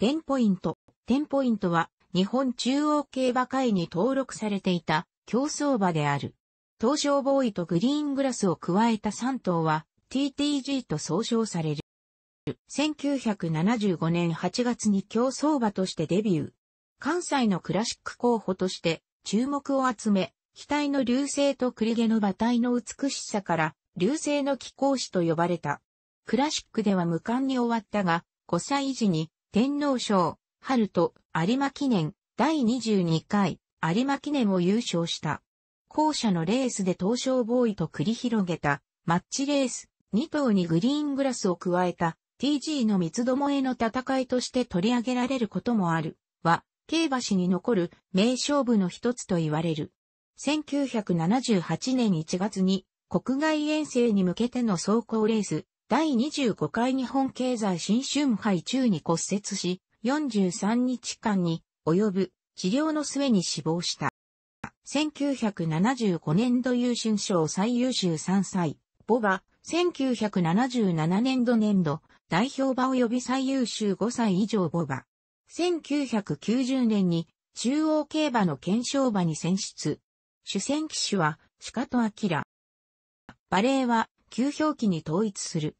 テンポイント。テンポイントは日本中央競馬会に登録されていた競争馬である。東証ボーイとグリーングラスを加えた3頭は TTG と総称される。1975年8月に競争馬としてデビュー。関西のクラシック候補として注目を集め、額の流星と栗毛の馬体の美しさから流星の貴公子と呼ばれた。クラシックでは無冠に終わったが、5歳時に天皇賞、春と有馬記念第22回有馬記念を優勝した。後者のレースで東証ボーイと繰り広げたマッチレース2頭にグリーングラスを加えた TG の三つどもへの戦いとして取り上げられることもあるは競馬史に残る名勝負の一つと言われる。1978年1月に国外遠征に向けての走行レース第25回日本経済新春杯中に骨折し、43日間に及ぶ治療の末に死亡した。1975年度優秀賞最優秀3歳、ボバ、1977年度年度、代表馬及び最優秀5歳以上ボバ。1990年に中央競馬の検証馬に選出。主戦騎手は、鹿とアキラ。バレーは、旧表記に統一する。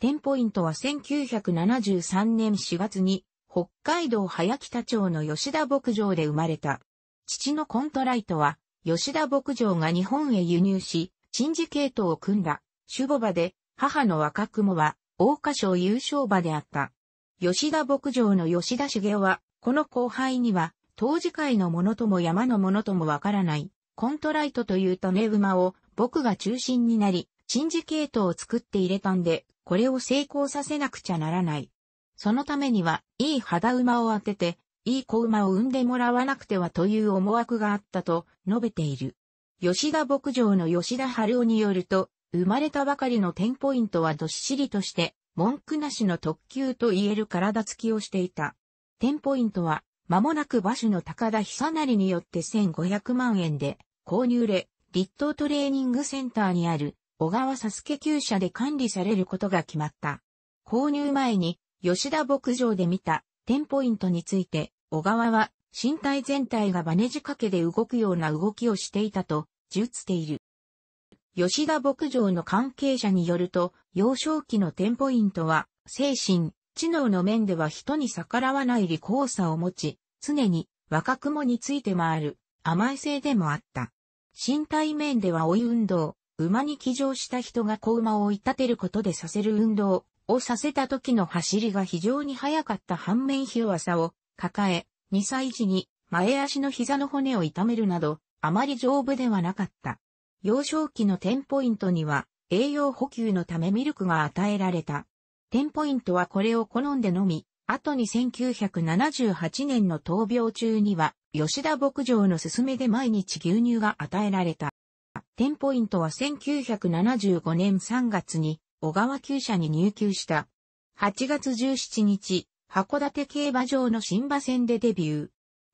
テンポイントは1973年4月に北海道早北町の吉田牧場で生まれた。父のコントライトは吉田牧場が日本へ輸入し、チンジケートを組んだ、守護場で、母の若雲は、大花賞優勝馬であった。吉田牧場の吉田茂は、この後輩には、当時会のものとも山のものともわからない、コントライトという種馬を、僕が中心になり、シンジケートを作って入れたんで、これを成功させなくちゃならない。そのためには、いい肌馬を当てて、いい子馬を産んでもらわなくてはという思惑があったと述べている。吉田牧場の吉田春夫によると、生まれたばかりのテンポイントはどっしりとして、文句なしの特急と言える体つきをしていた。テンポイントは、間もなく馬主の高田久成によって1500万円で購入れ、立東トレーニングセンターにある小川サスケ厩舎で管理されることが決まった。購入前に、吉田牧場で見た、テンポイントについて、小川は、身体全体がバネ仕掛けで動くような動きをしていたと、述している。吉田牧場の関係者によると、幼少期のテンポイントは、精神、知能の面では人に逆らわない利口さを持ち、常に若雲について回る、甘い性でもあった。身体面では追い運動、馬に騎乗した人が子馬を追い立てることでさせる運動をさせた時の走りが非常に速かった反面広弱さを抱え、2歳時に前足の膝の骨を痛めるなど、あまり丈夫ではなかった。幼少期のテンポイントには、栄養補給のためミルクが与えられた。テンポイントはこれを好んで飲み、後に1978年の闘病中には、吉田牧場の勧めで毎日牛乳が与えられた。テンポイントは1975年3月に小川厩舎に入厩した。8月17日、函館競馬場の新馬戦でデビュ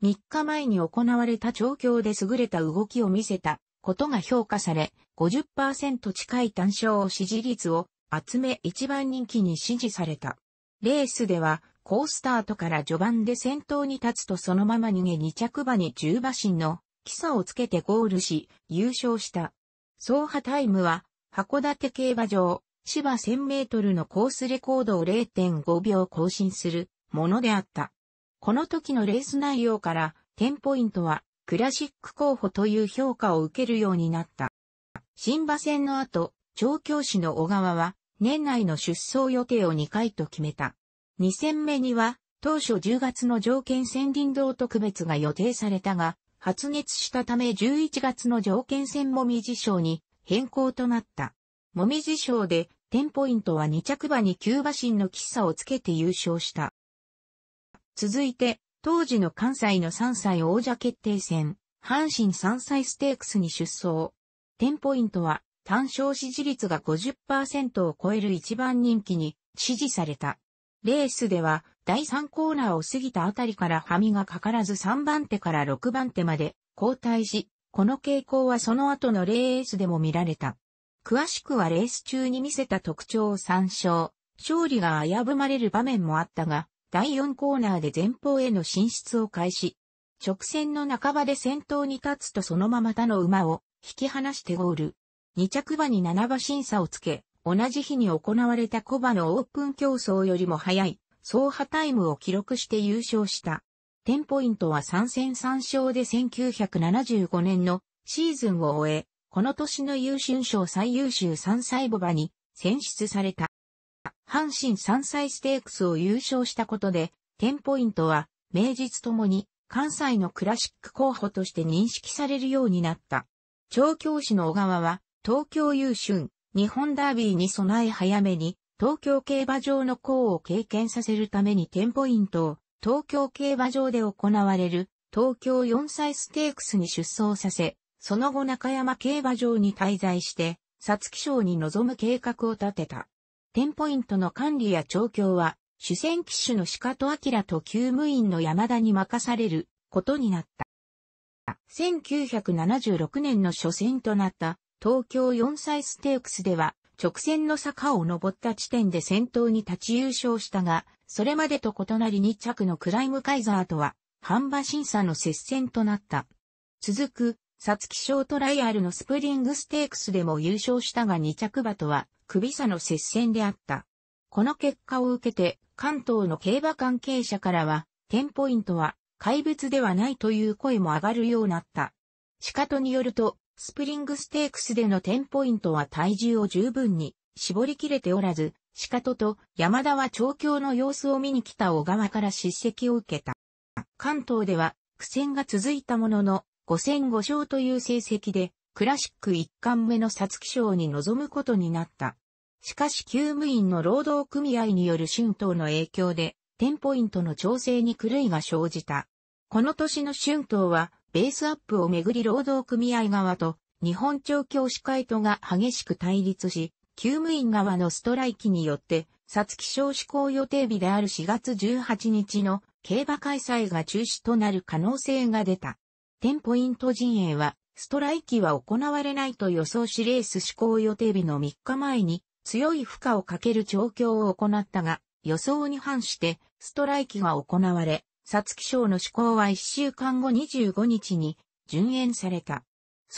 ー。3日前に行われた調教で優れた動きを見せたことが評価され、50%近い単勝支持率を集め一番人気に支持された。レースでは、好スタートから序盤で先頭に立つとそのまま逃げ2着馬に10馬身の基礎をつけてゴールし、優勝した。走破タイムは、函館競馬場、芝1000メートルのコースレコードを0.5秒更新するものであった。この時のレース内容から10ポイントはクラシック候補という評価を受けるようになった。新馬戦の後、調教師の小川は年内の出走予定を2回と決めた。2戦目には当初10月の条件戦林道特別が予定されたが、発熱したため11月の条件戦も未事象に変更となった。もみじ賞でテンポイントは2着馬に急馬身の喫茶をつけて優勝した。続いて、当時の関西の3歳王者決定戦、阪神3歳ステークスに出走。テンポイントは、単勝支持率が50%を超える一番人気に支持された。レースでは、第3コーナーを過ぎたあたりからハミがかからず3番手から6番手まで交代し、この傾向はその後のレースでも見られた。詳しくはレース中に見せた特徴を参照。勝利が危ぶまれる場面もあったが、第4コーナーで前方への進出を開始。直線の半ばで先頭に立つとそのまま他の馬を引き離してゴール。2着馬に7馬審査をつけ、同じ日に行われた小馬のオープン競争よりも早い、走破タイムを記録して優勝した。テンポイントは3戦3勝で1975年のシーズンを終え、この年の優秀賞最優秀3歳母馬に選出された。阪神3歳ステークスを優勝したことで、テンポイントは名実ともに関西のクラシック候補として認識されるようになった。調教師の小川は、東京優春、日本ダービーに備え早めに、東京競馬場の功を経験させるためにテンポイントを東京競馬場で行われる東京4歳ステークスに出走させ、その後中山競馬場に滞在して、皐月賞に臨む計画を立てた。テンポイントの管理や調教は、主戦騎手の鹿戸明と厩務員の山田に任されることになった。1976年の初戦となった東京4歳ステークスでは直線の坂を登った地点で先頭に立ち優勝したが、それまでと異なり2着のクライムカイザーとは、半馬審査の接戦となった。続く、サツキショートライアルのスプリングステークスでも優勝したが2着馬とは、首差の接戦であった。この結果を受けて、関東の競馬関係者からは、テンポイントは、怪物ではないという声も上がるようになった。仕方によると、スプリングステークスでのテンポイントは体重を十分に絞り切れておらず、仕方と山田は調教の様子を見に来た小川から叱責を受けた。関東では苦戦が続いたものの5戦5勝という成績でクラシック1巻目の皐月賞に臨むことになった。しかし厩務員の労働組合による春闘の影響で、テンポイントの調整に狂いが生じた。この年の春闘は、ベースアップをめぐり労働組合側と、日本調教師会とが激しく対立し、休務員側のストライキによって、ツキ賞施行予定日である4月18日の競馬開催が中止となる可能性が出た。テンポイント陣営は、ストライキは行われないと予想しレース施行予定日の3日前に強い負荷をかける調教を行ったが、予想に反してストライキが行われ、ツキ賞の施行は1週間後25日に順延された。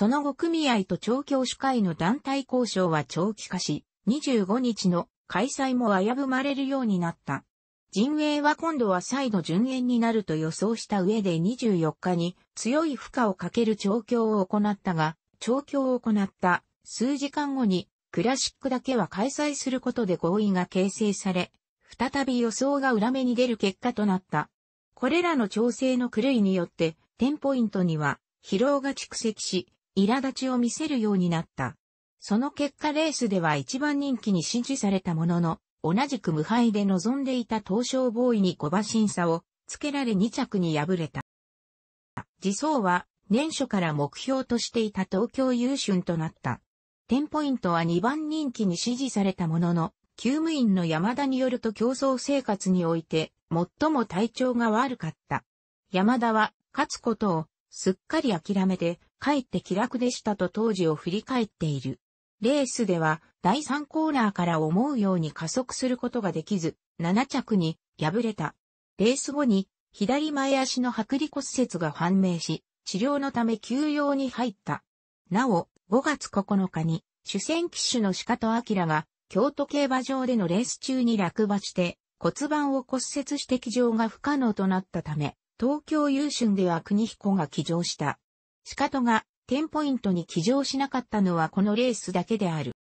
その後組合と調教主会の団体交渉は長期化し、25日の開催も危ぶまれるようになった。陣営は今度は再度順延になると予想した上で24日に強い負荷をかける調教を行ったが、調教を行った数時間後にクラシックだけは開催することで合意が形成され、再び予想が裏目に出る結果となった。これらの調整の狂いによって、テンポイントには疲労が蓄積し、苛立ちを見せるようになった。その結果レースでは一番人気に支持されたものの、同じく無敗で臨んでいた東証ボーイに5馬審査をつけられ2着に敗れた。自走は年初から目標としていた東京優春となった。テンポイントは2番人気に支持されたものの、厩務員の山田によると競争生活において、最も体調が悪かった。山田は、勝つことを、すっかり諦めて、かえって気楽でしたと当時を振り返っている。レースでは第3コーナーから思うように加速することができず、7着に敗れた。レース後に左前足の剥離骨折が判明し、治療のため休養に入った。なお、5月9日に主戦機種の鹿と明が京都競馬場でのレース中に落馬して骨盤を骨折して騎乗が不可能となったため、東京優春では国彦が騎乗した。シカトがテンポイントに騎乗しなかったのはこのレースだけである。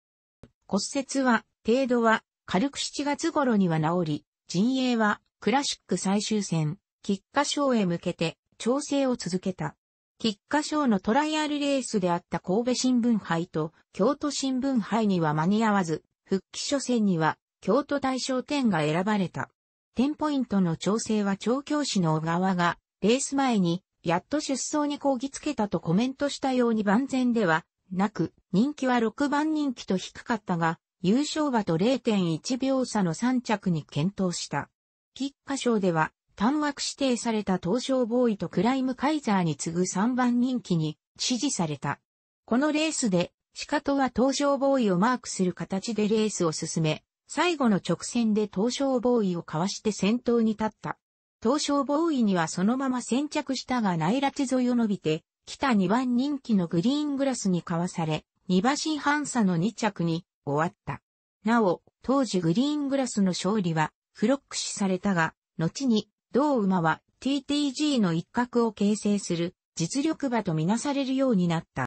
骨折は、程度は、軽く7月頃には治り、陣営は、クラシック最終戦、菊花賞へ向けて、調整を続けた。菊花賞のトライアルレースであった神戸新聞杯と京都新聞杯には間に合わず、復帰初戦には京都大賞典が選ばれた。テンポイントの調整は調教師の小川が、レース前にやっと出走にこぎつけたとコメントしたように万全ではなく、人気は6番人気と低かったが、優勝馬と0.1秒差の3着に検討した。菊花賞では、単枠指定された東証ボーイとクライムカイザーに次ぐ3番人気に支持された。このレースで、シカトは東証ボーイをマークする形でレースを進め、最後の直線で東証ボーイをかわして先頭に立った。東証ボーイにはそのまま先着したが内拉地沿いを伸びて、北2番人気のグリーングラスに交わされ、2馬身半差の2着に終わった。なお、当時グリーングラスの勝利はフロック死されたが、後に同馬は TTG の一角を形成する実力馬とみなされるようになった。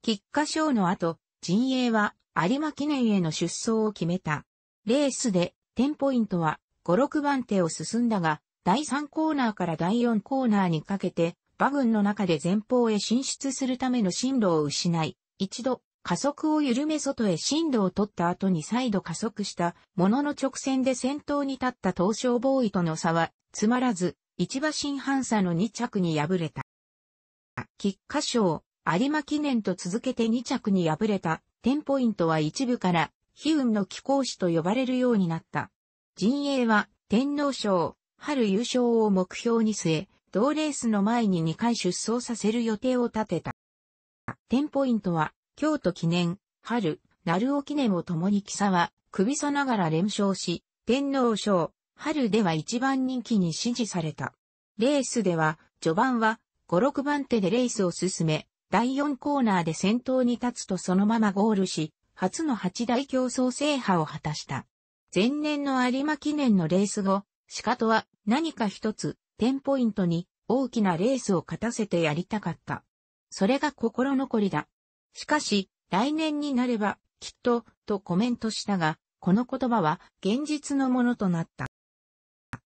菊花賞の後、陣営は有馬記念への出走を決めた。レースでテンポイントは5、6番手を進んだが、第3コーナーから第4コーナーにかけて、馬群の中で前方へ進出するための進路を失い、一度、加速を緩め外へ進路を取った後に再度加速したものの直線で先頭に立った東証ボーイとの差は、つまらず、一馬新反差の2着に敗れた。菊花賞、有馬記念と続けて2着に敗れた、10ポイントは一部から、悲運の貴公子と呼ばれるようになった。陣営は、天皇賞、春優勝を目標に据え、同レースの前に2回出走させる予定を立てた。テンポイントは、京都記念、春、鳴尾記念を共に木沢、首差ながら連勝し、天皇賞、春では一番人気に支持された。レースでは、序盤は、5、6番手でレースを進め、第4コーナーで先頭に立つとそのままゴールし、初の8大競争制覇を果たした。前年の有馬記念のレース後、仕方は何か一つ、テンポイントに大きなレースを勝たせてやりたかった。それが心残りだ。しかし、来年になれば、きっと、とコメントしたが、この言葉は現実のものとなった。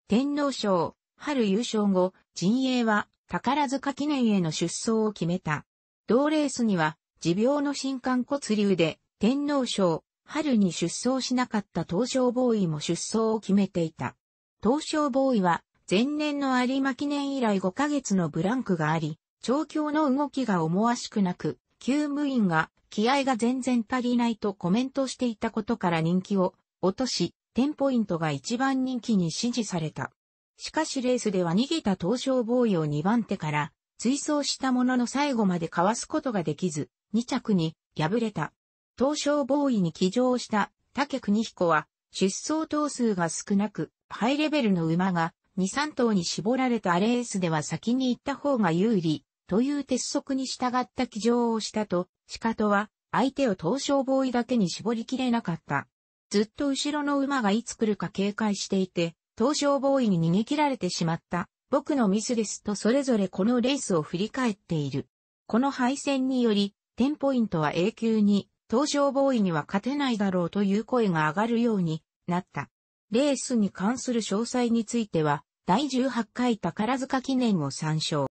天皇賞、春優勝後、陣営は宝塚記念への出走を決めた。同レースには、持病の新刊骨流で、天皇賞、春に出走しなかった東証ボーイも出走を決めていた。東証ボーイは、前年の有馬記念以来5ヶ月のブランクがあり、調教の動きが思わしくなく、旧務員が気合が全然足りないとコメントしていたことから人気を落とし、テンポイントが一番人気に支持された。しかしレースでは逃げた東証ボーイを2番手から追走したものの最後までかわすことができず、2着に敗れた。東証ボーイに騎乗した竹邦彦は出走頭数が少なく、ハイレベルの馬が2、3頭に絞られたレースでは先に行った方が有利、という鉄則に従った騎乗をしたと、シカトは相手を東証ボーイだけに絞りきれなかった。ずっと後ろの馬がいつ来るか警戒していて、東証ボーイに逃げ切られてしまった。僕のミスですとそれぞれこのレースを振り返っている。この敗戦により、テンポイントは永久に、東証ボーイには勝てないだろうという声が上がるようになった。レースに関する詳細については、第18回宝塚記念を参照。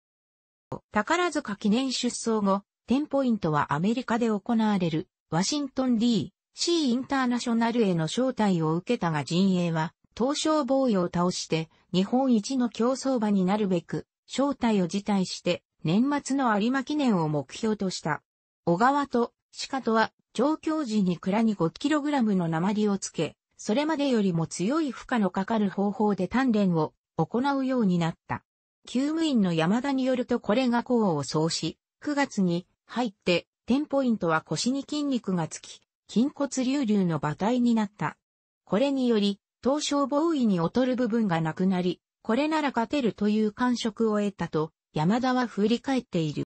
宝塚記念出走後、テンポイントはアメリカで行われる、ワシントン D、C インターナショナルへの招待を受けたが陣営は、東証防衛を倒して、日本一の競争場になるべく、招待を辞退して、年末の有馬記念を目標とした。小川と、鹿とは、上京時に蔵に 5kg の鉛をつけ、それまでよりも強い負荷のかかる方法で鍛錬を行うようになった。救務員の山田によるとこれが功を奏し、9月に入ってテンポイントは腰に筋肉がつき、筋骨隆々の馬体になった。これにより、当初防衛に劣る部分がなくなり、これなら勝てるという感触を得たと、山田は振り返っている。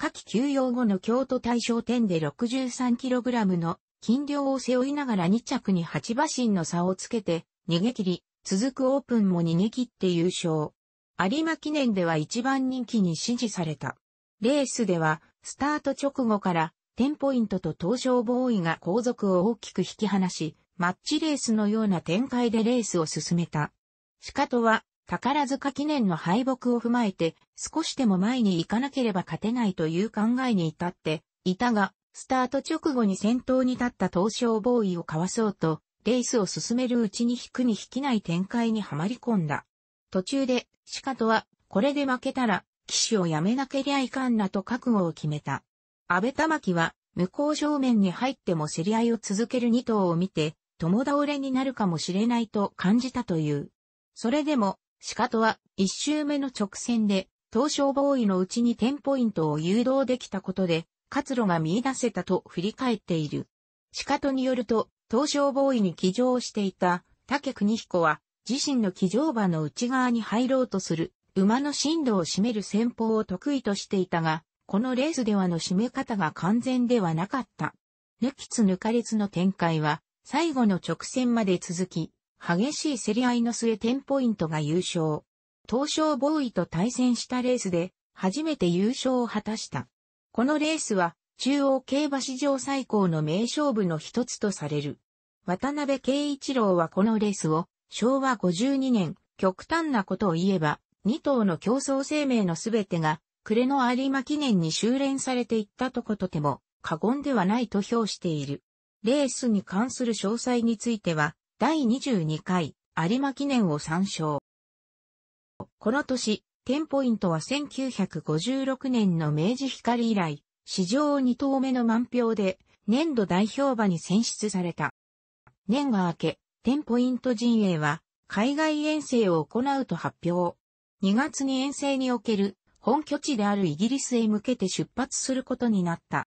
夏季休養後の京都大賞点で 63kg の金量を背負いながら2着に8馬身の差をつけて、逃げ切り、続くオープンも逃げ切って優勝。有馬記念では一番人気に支持された。レースでは、スタート直後から、テンポイントと東証ボーイが後続を大きく引き離し、マッチレースのような展開でレースを進めた。シカトは、宝塚記念の敗北を踏まえて、少しでも前に行かなければ勝てないという考えに至って、いたが、スタート直後に先頭に立った東証ボーイをかわそうと、レースを進めるうちに引くに引きない展開にはまり込んだ。途中で、シカトは、これで負けたら、騎手をやめなけりゃいかんなと覚悟を決めた。安倍玉木は、向こう正面に入っても競り合いを続ける二頭を見て、友倒れになるかもしれないと感じたという。それでも、シカトは、一周目の直線で、東証ボーイのうちにテンポイントを誘導できたことで、活路が見出せたと振り返っている。仕方によると、東証ボーイに騎乗していた竹国彦は、自身の騎乗馬の内側に入ろうとする、馬の進路を占める戦法を得意としていたが、このレースではの締め方が完全ではなかった。抜きつ抜かれつの展開は、最後の直線まで続き、激しい競り合いの末テンポイントが優勝。東証ボーイと対戦したレースで、初めて優勝を果たした。このレースは中央競馬史上最高の名勝負の一つとされる。渡辺慶一郎はこのレースを昭和52年、極端なことを言えば、2頭の競争生命のすべてが、暮れの有馬記念に修練されていったとことても、過言ではないと評している。レースに関する詳細については、第22回有馬記念を参照。この年、テンポイントは1956年の明治光以来、史上2頭目の満票で、年度代表馬に選出された。年が明け、テンポイント陣営は、海外遠征を行うと発表。2月に遠征における本拠地であるイギリスへ向けて出発することになった。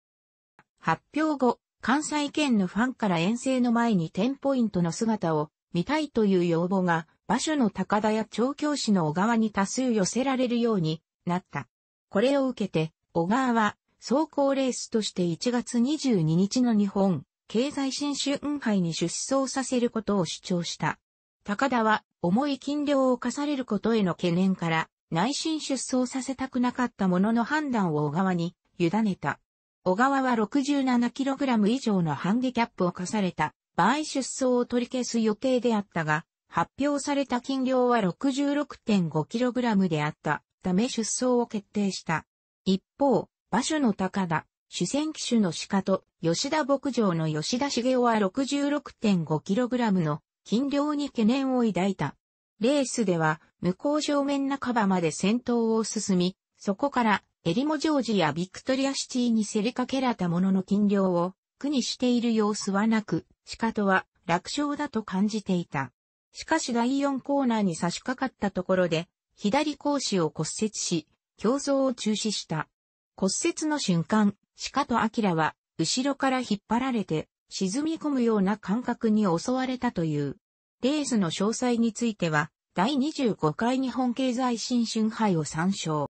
発表後、関西圏のファンから遠征の前にテンポイントの姿を見たいという要望が場所の高田や調教師の小川に多数寄せられるようになった。これを受けて、小川は、走行レースとして1月22日の日本、経済新春杯に出走させることを主張した。高田は、重い金量を課されることへの懸念から、内心出走させたくなかったものの判断を小川に、委ねた。小川は 67kg 以上のハンディキャップを課された場合出走を取り消す予定であったが、発表された金量は 66.5kg であったため出走を決定した。一方、馬主の高田、主戦機種の鹿と吉田牧場の吉田茂雄は 66.5kg の金量に懸念を抱いた。レースでは向こう正面半ばまで先頭を進み、そこからエリモジョージやビクトリアシティに競りかけられたものの金量を苦にしている様子はなく、鹿とは楽勝だと感じていた。しかし第4コーナーに差し掛かったところで、左腰子を骨折し、競争を中止した。骨折の瞬間、鹿と明は、後ろから引っ張られて、沈み込むような感覚に襲われたという。レースの詳細については、第25回日本経済新春杯を参照。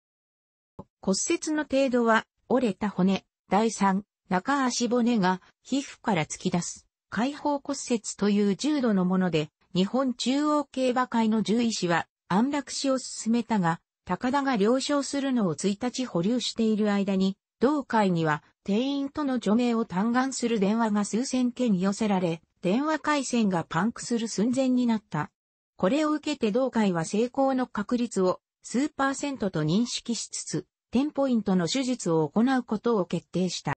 骨折の程度は、折れた骨、第3、中足骨が皮膚から突き出す、解放骨折という重度のもので、日本中央競馬会の獣医師は安楽死を進めたが、高田が了承するのを1日保留している間に、同会には定員との除名を嘆願する電話が数千件寄せられ、電話回線がパンクする寸前になった。これを受けて同会は成功の確率を数パーセントと認識しつつ、テンポイントの手術を行うことを決定した。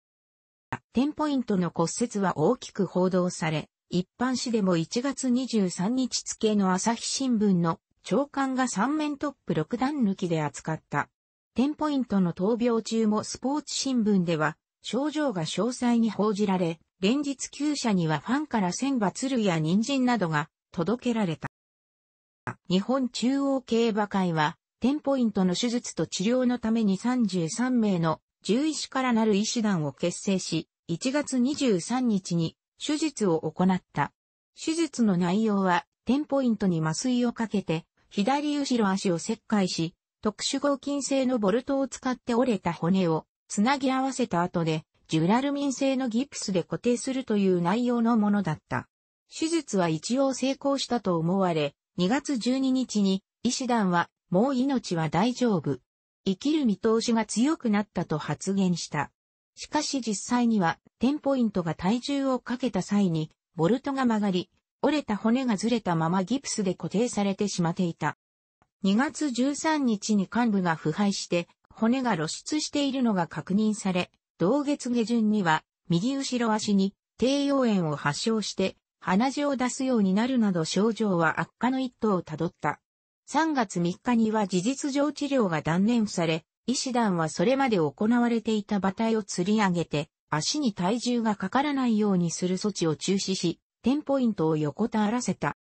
テンポイントの骨折は大きく報道され、一般紙でも1月23日付の朝日新聞の長官が3面トップ6段抜きで扱った。テンポイントの闘病中もスポーツ新聞では症状が詳細に報じられ、連日旧社にはファンから千羽鶴や人参などが届けられた。日本中央競馬会は、テンポイントの手術と治療のために33名の獣医師からなる医師団を結成し、1月23日に手術を行った。手術の内容は、テンポイントに麻酔をかけて、左後ろ足を切開し、特殊合金製のボルトを使って折れた骨をつなぎ合わせた後で、ジュラルミン製のギプスで固定するという内容のものだった。手術は一応成功したと思われ、2月12日に医師団はもう命は大丈夫。生きる見通しが強くなったと発言した。しかし実際には、テンポイントが体重をかけた際に、ボルトが曲がり、折れた骨がずれたままギプスで固定されてしまっていた。2月13日に幹部が腐敗して、骨が露出しているのが確認され、同月下旬には、右後ろ足に低用炎を発症して、鼻血を出すようになるなど症状は悪化の一途をたどった。3月3日には事実上治療が断念され、医師団はそれまで行われていた馬体を釣り上げて、足に体重がかからないようにする措置を中止し、テンポイントを横たわらせた。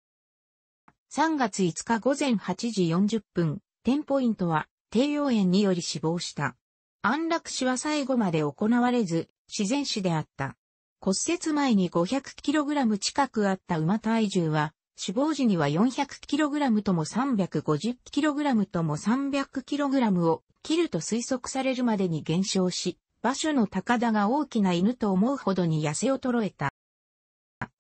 3月5日午前8時40分、テンポイントは低用炎により死亡した。安楽死は最後まで行われず、自然死であった。骨折前に 500kg 近くあった馬体重は、死亡時には 400kg とも 350kg とも 300kg を切ると推測されるまでに減少し、場所の高田が大きな犬と思うほどに痩せ衰えた。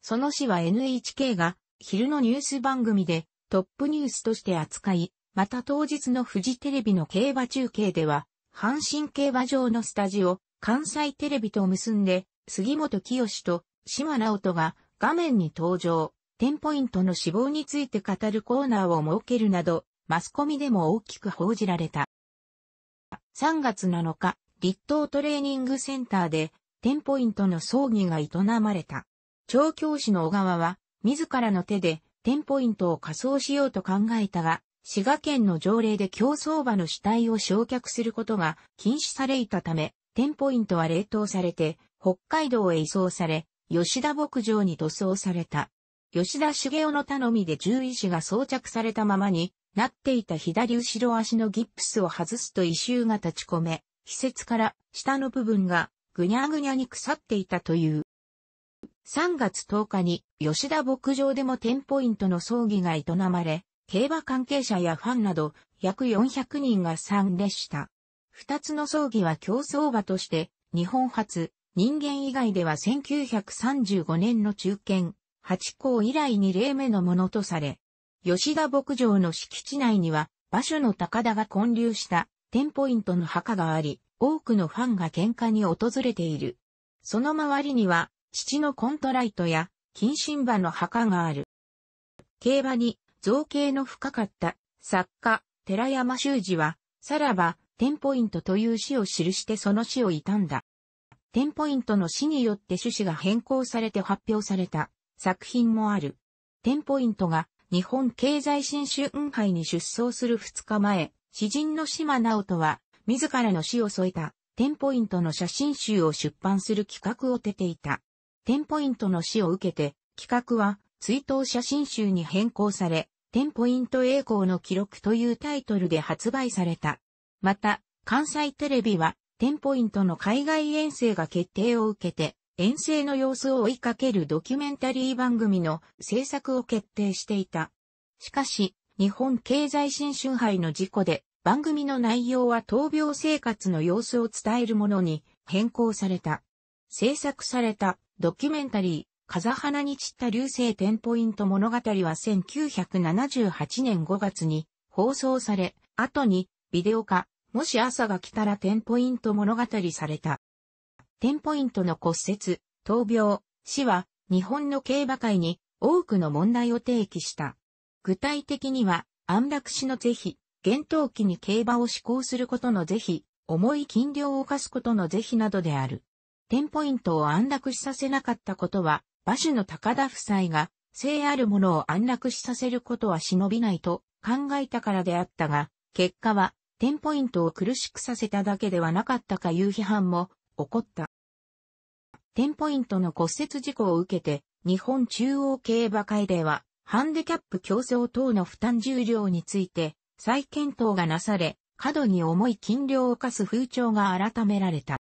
その死は NHK が昼のニュース番組でトップニュースとして扱い、また当日のフジテレビの競馬中継では、阪神競馬場のスタジオ、関西テレビと結んで、杉本清と島直人が画面に登場、テンポイントの死亡について語るコーナーを設けるなど、マスコミでも大きく報じられた。3月7日、立東トレーニングセンターで、テンポイントの葬儀が営まれた。調教師の小川は、自らの手で、テンポイントを仮装しようと考えたが、滋賀県の条例で競走馬の死体を焼却することが禁止されいたため、テンポイントは冷凍されて、北海道へ移送され、吉田牧場に塗装された。吉田茂雄の頼みで獣医師が装着されたままに、なっていた左後ろ足のギップスを外すと異臭が立ち込め、施設から下の部分がぐにゃぐにゃに腐っていたという。3月10日に吉田牧場でもテンポイントの葬儀が営まれ、競馬関係者やファンなど約400人が参列した。2つの葬儀は競争馬として日本初、人間以外では1935年の中堅、八甲以来2例目のものとされ、吉田牧場の敷地内には、馬所の高田が建立したテンポイントの墓があり、多くのファンが喧嘩に訪れている。その周りには、父のコントライトや、近親馬の墓がある。競馬に造形の深かった作家、寺山修司は、さらば、テンポイントという詩を記してその詩を悼んだ。テンポイントの詩によって趣旨が変更されて発表された作品もある。テンポイントが日本経済新春杯に出走する2日前、詩人の島直人は、自らの死を添えた、テンポイントの写真集を出版する企画を出てていた。テンポイントの死を受けて、企画は、追悼写真集に変更され、テンポイント栄光の記録というタイトルで発売された。また、関西テレビは、テンポイントの海外遠征が決定を受けて、遠征の様子を追いかけるドキュメンタリー番組の制作を決定していた。しかし、日本経済新春杯の事故で、番組の内容は闘病生活の様子を伝えるものに変更された。制作されたドキュメンタリー、風花に散った流星テンポイント物語は1978年5月に放送され、後にビデオ化、もし朝が来たらテンポイント物語された。テンポイントの骨折、闘病、死は日本の競馬界に多くの問題を提起した。具体的には安楽死の是非、厳冬期に競馬を施行することの是非、重い禁漁を犯すことの是非などである。テンポイントを安楽死させなかったことは、馬主の高田夫妻が、性あるものを安楽死させることは忍びないと考えたからであったが、結果は、テンポイントを苦しくさせただけではなかったかいう批判も起こった。テンポイントの骨折事故を受けて、日本中央競馬会では、ハンデキャップ競争等の負担重量について、再検討がなされ、過度に重い金量を課す風潮が改められた。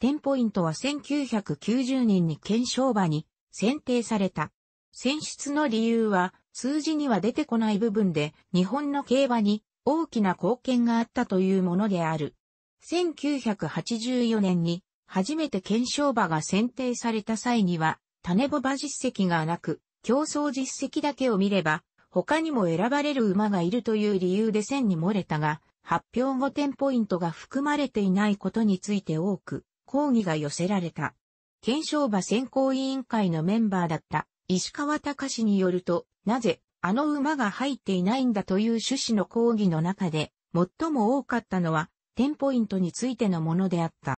テンポイントは1990年に検証場に選定された。選出の理由は、数字には出てこない部分で、日本の競馬に大きな貢献があったというものである。1984年に初めて検証馬が選定された際には、種ボ馬実績がなく、競争実績だけを見れば、他にも選ばれる馬がいるという理由で線に漏れたが、発表後点ポイントが含まれていないことについて多く、抗議が寄せられた。検証馬選考委員会のメンバーだった石川隆によると、なぜあの馬が入っていないんだという趣旨の抗議の中で、最も多かったのは、テンポイントについてのものであった。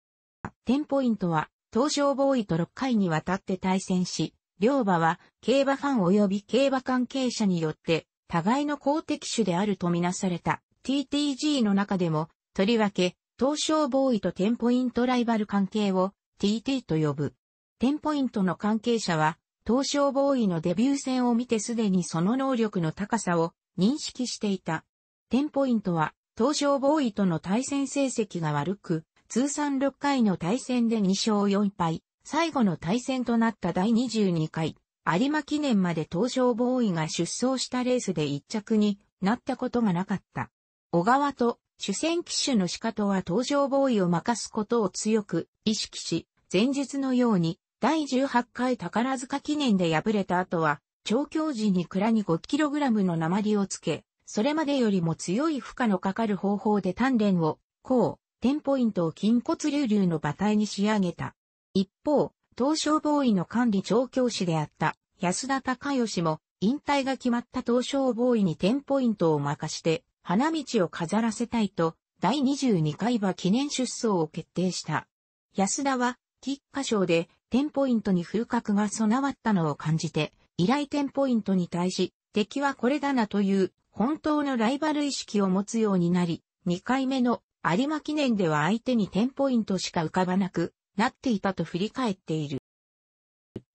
テンポイントは、東証ボーイと6回にわたって対戦し、両馬は競馬ファン及び競馬関係者によって互いの公的種であるとみなされた TTG の中でも、とりわけ、東証ボーイとテンポイントライバル関係を TT と呼ぶ。テンポイントの関係者は、東証ボーイのデビュー戦を見てすでにその能力の高さを認識していた。テンポイントは、東証ボーイとの対戦成績が悪く、通算6回の対戦で2勝4敗、最後の対戦となった第22回、有馬記念まで東証ボーイが出走したレースで1着になったことがなかった。小川と主戦騎手の仕方は東証ボーイを任すことを強く意識し、前日のように第18回宝塚記念で敗れた後は、調教時に蔵に 5kg の鉛をつけ、それまでよりも強い負荷のかかる方法で鍛錬を、こう、テンポイントを筋骨隆々の馬体に仕上げた。一方、東証ボーイの管理調教師であった安田隆義も引退が決まった東証ボーイにテンポイントを任して花道を飾らせたいと第22回馬記念出走を決定した。安田は菊花賞でテンポイントに風格が備わったのを感じて依頼テンポイントに対し敵はこれだなという本当のライバル意識を持つようになり、2回目の有馬記念では相手に10ポイントしか浮かばなくなっていたと振り返っている。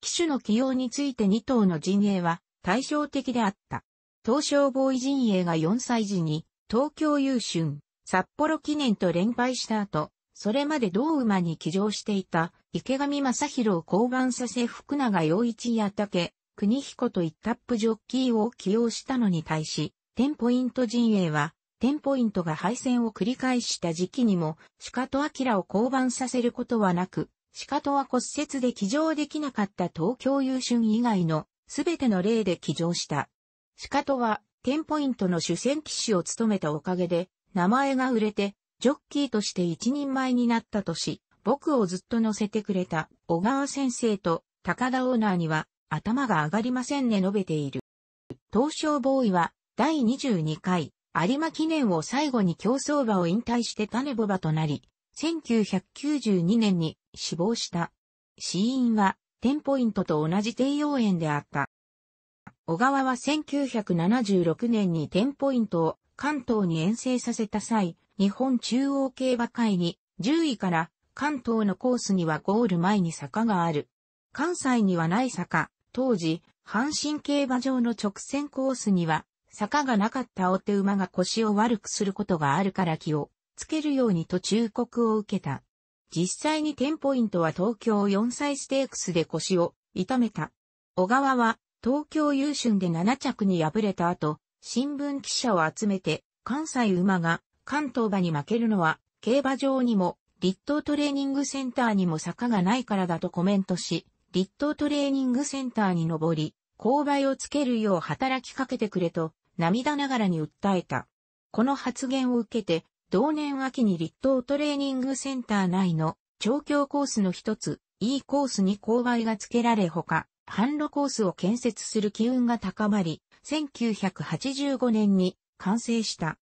機種の起用について2頭の陣営は対照的であった。東証ボーイ陣営が4歳時に東京優春、札幌記念と連敗した後、それまで同馬に騎乗していた池上正宏を降板させ福永陽一や竹、国彦といったップジョッキーを起用したのに対し、テンポイント陣営はテンポイントが敗戦を繰り返した時期にも、シカト・アキラを降板させることはなく、シカトは骨折で起乗できなかった東京優春以外のすべての例で起乗した。シカトは、テンポイントの主戦騎手を務めたおかげで、名前が売れて、ジョッキーとして一人前になったとし、僕をずっと乗せてくれた小川先生と高田オーナーには頭が上がりませんね述べている。東証ボーイは第22回有馬記念を最後に競走馬を引退して種ボバとなり、1992年に死亡した。死因は、テンポイントと同じ低用炎であった。小川は1976年にテンポイントを関東に遠征させた際、日本中央競馬会に10位から関東のコースにはゴール前に坂がある。関西にはない坂、当時、阪神競馬場の直線コースには坂がなかったお手馬が腰を悪くすることがあるから気をつけるようにと忠告を受けた。実際にテンポイントは東京4歳ステークスで腰を痛めた。小川は東京優春で7着に敗れた後、新聞記者を集めて関西馬が関東馬に負けるのは競馬場にも立東トレーニングセンターにも坂がないからだとコメントし、立東トレーニングセンターに登り、勾配をつけるよう働きかけてくれと涙ながらに訴えた。この発言を受けて、同年秋に立東トレーニングセンター内の調教コースの一つ、E コースに勾配が付けられほか、販路コースを建設する機運が高まり、1985年に完成した。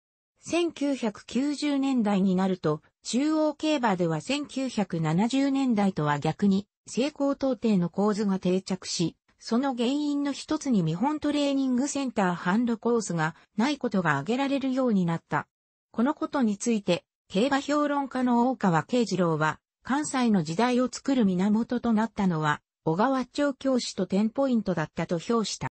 1990年代になると、中央競馬では1970年代とは逆に、成功到底の構図が定着し、その原因の一つに見本トレーニングセンターハンドコースがないことが挙げられるようになった。このことについて、競馬評論家の大川慶次郎は、関西の時代を作る源となったのは、小川町教師とテンポイントだったと評した。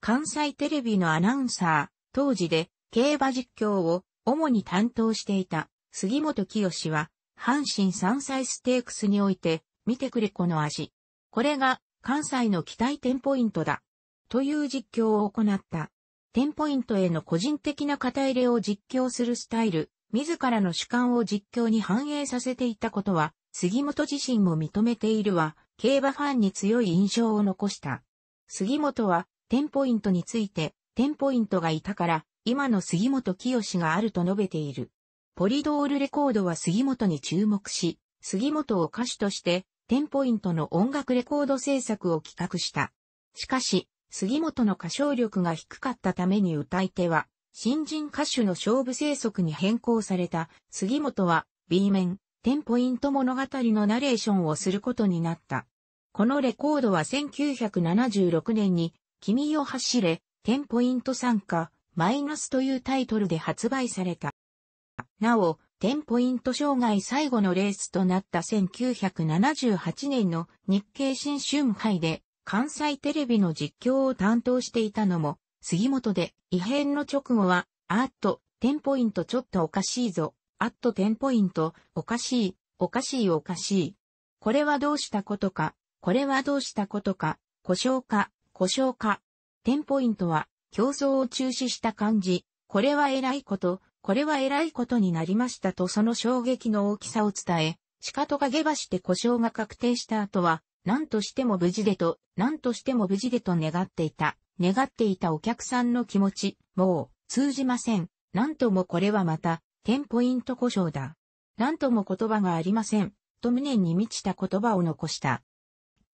関西テレビのアナウンサー、当時で競馬実況を主に担当していた杉本清は、阪神山菜ステークスにおいて、見てくれこの足。これが関西の期待1ポイントだ。という実況を行った。1ポイントへの個人的な肩入れを実況するスタイル、自らの主観を実況に反映させていたことは、杉本自身も認めているは、競馬ファンに強い印象を残した。杉本は、1ポイントについて、1ポイントがいたから、今の杉本清があると述べている。ポリドールレコードは杉本に注目し、杉本を歌手として、テンポイントの音楽レコード制作を企画した。しかし、杉本の歌唱力が低かったために歌い手は、新人歌手の勝負制作に変更された杉本は B 面、テンポイント物語のナレーションをすることになった。このレコードは1976年に、君を走れ、テンポイント参加、マイナスというタイトルで発売された。なお、テンポイント障害最後のレースとなった1978年の日経新春杯で関西テレビの実況を担当していたのも杉本で異変の直後はあっとテンポイントちょっとおかしいぞあっとテンポイントおかしいおかしいおかしいこれはどうしたことかこれはどうしたことか故障か故障かテンポイントは競争を中止した感じこれは偉いことこれは偉いことになりましたとその衝撃の大きさを伝え、仕とが下馬して故障が確定した後は、何としても無事でと、何としても無事でと願っていた。願っていたお客さんの気持ち、もう、通じません。何ともこれはまた、テンポイント故障だ。何とも言葉がありません。と無念に満ちた言葉を残した。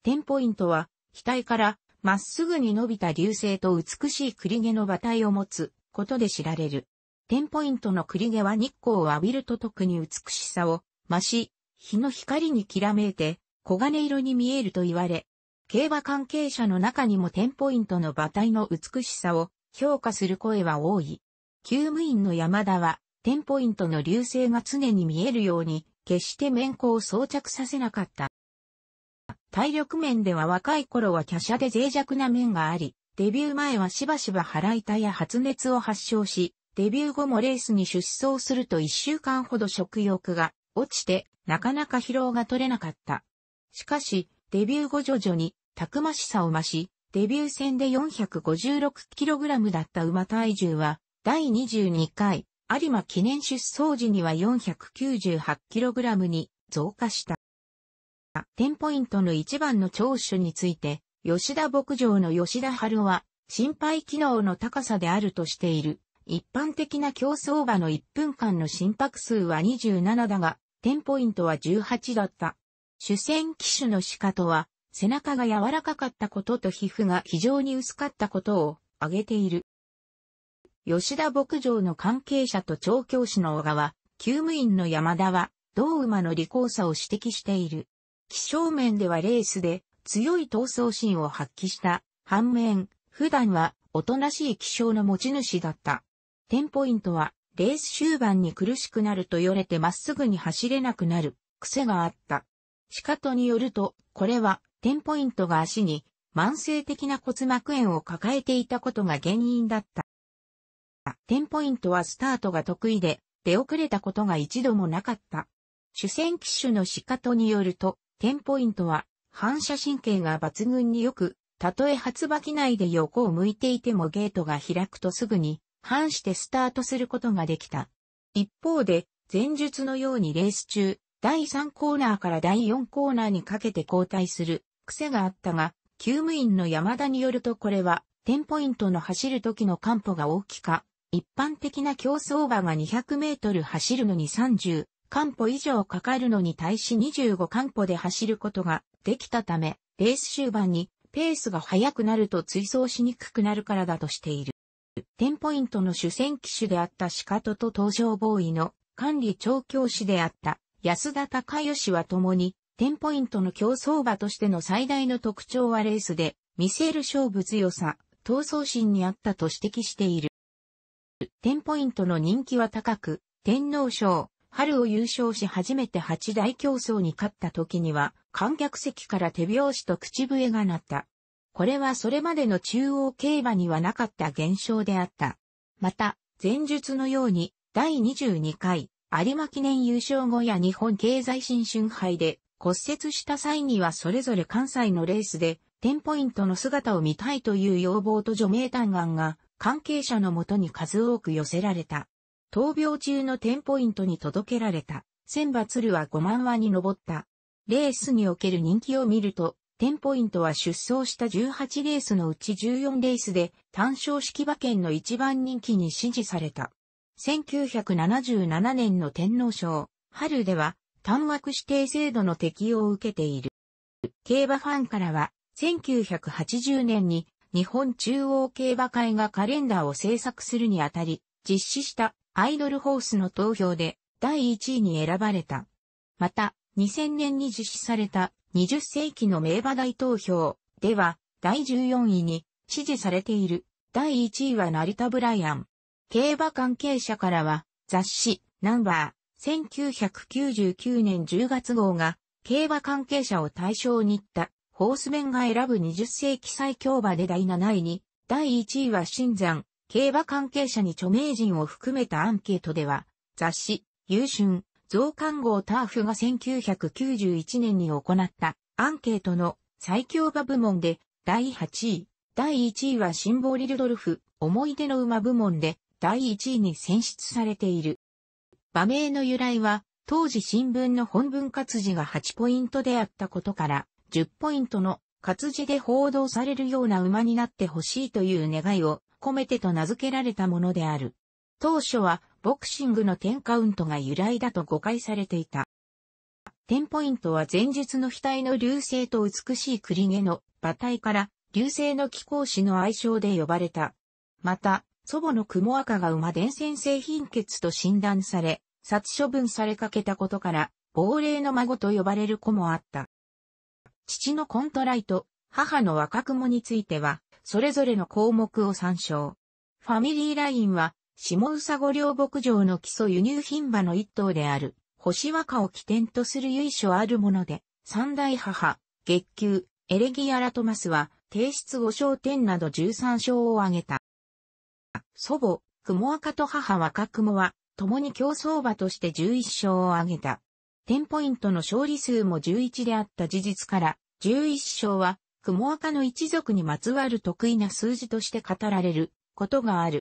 テンポイントは、額から、まっすぐに伸びた流星と美しい栗毛の馬体を持つことで知られる。テンポイントの栗毛は日光を浴びると特に美しさを増し、日の光にきらめいて黄金色に見えると言われ、競馬関係者の中にもテンポイントの馬体の美しさを評価する声は多い。厩務員の山田は、テンポイントの流星が常に見えるように、決して面子を装着させなかった。体力面では若い頃は華奢で脆弱な面があり、デビュー前はしばしば腹痛や発熱を発症し、デビュー後もレースに出走すると一週間ほど食欲が落ちてなかなか疲労が取れなかった。しかし、デビュー後徐々にたくましさを増し、デビュー戦で 456kg だった馬体重は、第22回有馬記念出走時には 498kg に増加した。テンポイントの一番の長所について、吉田牧場の吉田春は、心肺機能の高さであるとしている。一般的な競走馬の1分間の心拍数は27だが、テンポイントは18だった。主戦機種の鹿とは、背中が柔らかかったことと皮膚が非常に薄かったことを挙げている。吉田牧場の関係者と調教師の小川、厩務員の山田は、同馬の利口さを指摘している。気象面ではレースで強い闘争心を発揮した。反面、普段はおとなしい気象の持ち主だった。テンポイントは、レース終盤に苦しくなるとよれてまっすぐに走れなくなる、癖があった。シカトによると、これは、テンポイントが足に、慢性的な骨膜炎を抱えていたことが原因だった。テンポイントはスタートが得意で、出遅れたことが一度もなかった。主戦機種のシカトによると、テンポイントは、反射神経が抜群によく、たとえ発馬機内で横を向いていてもゲートが開くとすぐに反してスタートすることができた。一方で、前述のようにレース中、第3コーナーから第4コーナーにかけて交代する癖があったが、厩務員の山田によるとこれは、テンポイントの走る時のカンポが大きか、一般的な競走馬が200メートル走るのに30、カンポ以上かかるのに対し25カンポで走ることができたため、レース終盤にペースが速くなると追走しにくくなるからだとしている。テンポイントの主戦機種であったシカトと東証ボーイの管理調教師であった安田隆義は共にテンポイントの競争馬としての最大の特徴はレースで見せる勝負強さ、闘争心にあったと指摘している。テンポイントの人気は高く、天皇賞、春を優勝し初めて八大競争に勝った時には、観客席から手拍子と口笛が鳴った。これはそれまでの中央競馬にはなかった現象であった。また、前述のように、第22回、有馬記念優勝後や日本経済新春杯で骨折した際にはそれぞれ関西のレースでテンポイントの姿を見たいという要望と除名嘆願が関係者のもとに数多く寄せられた。闘病中のテンポイントに届けられた。千羽鶴は5万羽に上った。レースにおける人気を見ると、テンポイントは出走した18レースのうち14レースで単勝式馬券の一番人気に支持された。1977年の天皇賞、春では単枠指定制度の適用を受けている。競馬ファンからは、1980年に日本中央競馬会がカレンダーを制作するにあたり、実施したアイドルホースの投票で第1位に選ばれた。また、2000年に実施された20世紀の名馬大投票では第14位に支持されている。第1位は成田ブライアン。競馬関係者からは雑誌ナンバー1999年10月号が競馬関係者を対象にったホースメンが選ぶ20世紀最強馬で第7位に第1位は新山競馬関係者に著名人を含めたアンケートでは雑誌優春増刊号ターフが1991年に行ったアンケートの最強馬部門で第8位、第1位はシンボリルドルフ、思い出の馬部門で第1位に選出されている。馬名の由来は、当時新聞の本文活字が8ポイントであったことから、10ポイントの活字で報道されるような馬になってほしいという願いを込めてと名付けられたものである。当初はボクシングの10カウントが由来だと誤解されていた。10ポイントは前述の額の流星と美しい栗毛の馬体から流星の貴公子の愛称で呼ばれた。また、祖母の雲赤が馬伝染性貧血と診断され、殺処分されかけたことから、亡霊の孫と呼ばれる子もあった。父のコントライト、母の若雲については、それぞれの項目を参照。ファミリーラインは、下宇佐御領牧場の基礎輸入品馬の一頭である、星若を起点とする由緒あるもので、三大母、月給、エレギアラトマスは、提出五章点など13章を挙げた。祖母、雲赤と母若雲は、共に競争馬として11章を挙げた。テンポイントの勝利数も11であった事実から、11章は、雲赤の一族にまつわる得意な数字として語られることがある。